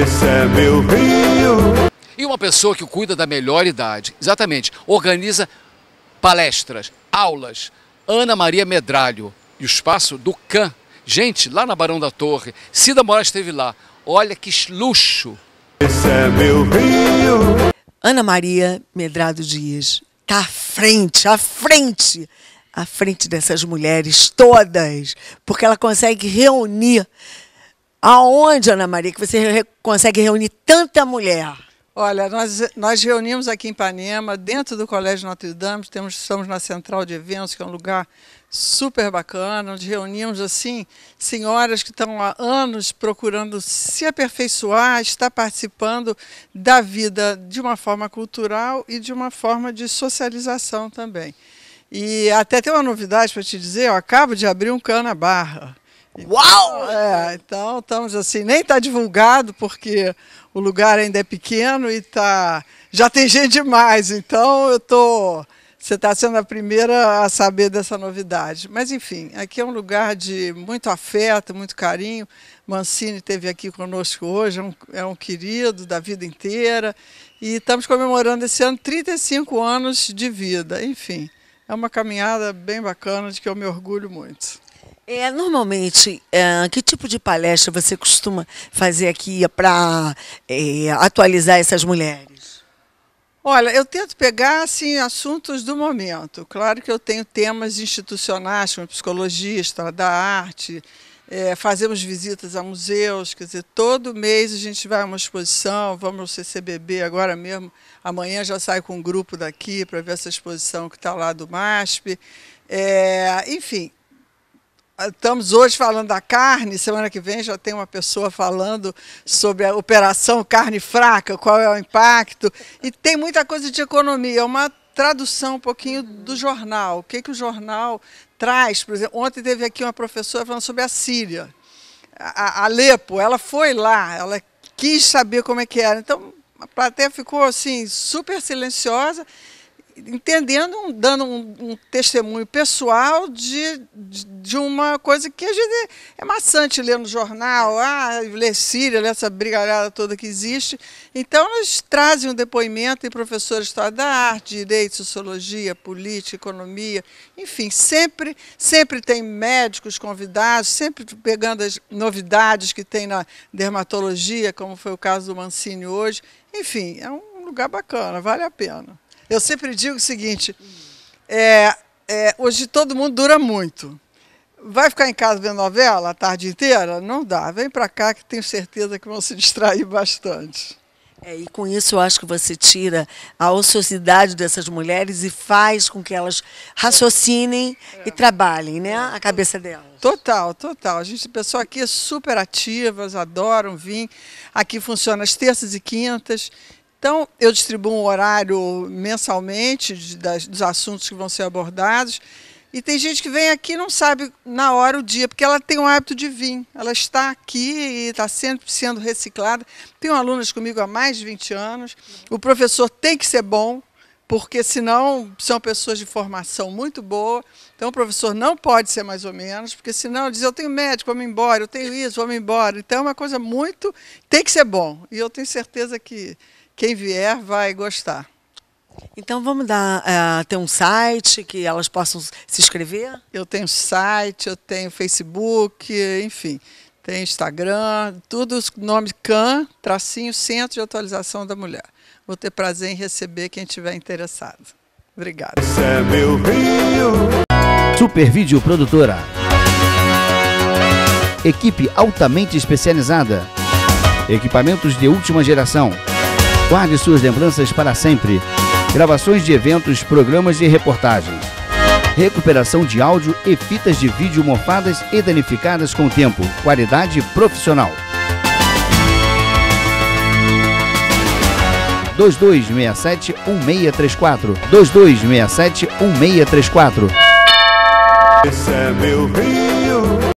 Esse é meu Rio. E uma pessoa que cuida da melhor idade, exatamente, organiza palestras, aulas. Ana Maria Medralho e o espaço do CAN. Gente, lá na Barão da Torre, Cida Moraes esteve lá. Olha que luxo! Esse é meu Rio. Ana Maria Medrado Dias está à frente, à frente, à frente dessas mulheres todas, porque ela consegue reunir Aonde, Ana Maria, que você re consegue reunir tanta mulher? Olha, nós, nós reunimos aqui em Ipanema, dentro do Colégio Notre Dame, temos, estamos na Central de Eventos, que é um lugar super bacana, onde reunimos assim senhoras que estão há anos procurando se aperfeiçoar, estar participando da vida de uma forma cultural e de uma forma de socialização também. E até tem uma novidade para te dizer, eu acabo de abrir um cana barra. Uau! É, então estamos assim, nem está divulgado porque o lugar ainda é pequeno e tá, já tem gente demais, então eu tô, você está sendo a primeira a saber dessa novidade. Mas enfim, aqui é um lugar de muito afeto, muito carinho. Mancini esteve aqui conosco hoje, é um, é um querido da vida inteira e estamos comemorando esse ano 35 anos de vida, enfim. É uma caminhada bem bacana de que eu me orgulho muito. É, normalmente, é, que tipo de palestra você costuma fazer aqui para é, atualizar essas mulheres? Olha, eu tento pegar assim, assuntos do momento. Claro que eu tenho temas institucionais, como psicologia, história da arte, é, fazemos visitas a museus, quer dizer, todo mês a gente vai a uma exposição, vamos ao CCBB agora mesmo, amanhã já sai com um grupo daqui para ver essa exposição que está lá do MASP. É, enfim, ah, estamos hoje falando da carne, semana que vem já tem uma pessoa falando sobre a operação carne fraca, qual é o impacto. E tem muita coisa de economia, é uma tradução um pouquinho do jornal. O que, que o jornal traz? Por exemplo, ontem teve aqui uma professora falando sobre a Síria. A Alepo, ela foi lá, ela quis saber como é que era. Então, a plateia ficou assim, super silenciosa entendendo, dando um, um testemunho pessoal de, de, de, uma coisa que a gente é, é maçante ler no jornal, é. ah, ler Síria, ler essa brigalhada toda que existe. Então, eles trazem um depoimento em professores de História da Arte, Direito, Sociologia, Política, Economia, enfim, sempre, sempre tem médicos convidados, sempre pegando as novidades que tem na dermatologia, como foi o caso do Mancini hoje. Enfim, é um lugar bacana, vale a pena. Eu sempre digo o seguinte: é, é, hoje todo mundo dura muito. Vai ficar em casa vendo novela a tarde inteira? Não dá. Vem para cá que tenho certeza que vão se distrair bastante. É, e com isso eu acho que você tira a ociosidade dessas mulheres e faz com que elas raciocinem é. e trabalhem, né? É. A cabeça delas. Total, total. A gente, pessoal aqui é super ativas, adoram vir. Aqui funciona as terças e quintas. Então, eu distribuo um horário mensalmente de, das, dos assuntos que vão ser abordados. E tem gente que vem aqui e não sabe na hora o dia, porque ela tem o hábito de vir. Ela está aqui e está sempre sendo reciclada. Tenho alunas comigo há mais de 20 anos. O professor tem que ser bom, porque senão são pessoas de formação muito boa. Então o professor não pode ser mais ou menos, porque senão diz, eu tenho médico, vamos embora, eu tenho isso, vamos embora. Então é uma coisa muito... tem que ser bom. E eu tenho certeza que quem vier vai gostar. Então vamos dar é, ter um site que elas possam se inscrever? Eu tenho site, eu tenho Facebook, enfim, tem Instagram, tudo os nome CAN, tracinho Centro de Atualização da Mulher. Vou ter prazer em receber quem estiver interessado. Obrigada. é meu rio. Super Vídeo Produtora. Equipe altamente especializada. Equipamentos de última geração Guarde suas lembranças para sempre. Gravações de eventos, programas e reportagens. Recuperação de áudio e fitas de vídeo morfadas e danificadas com o tempo. Qualidade profissional. 2267-1634. 2267-1634. Esse é meu rio.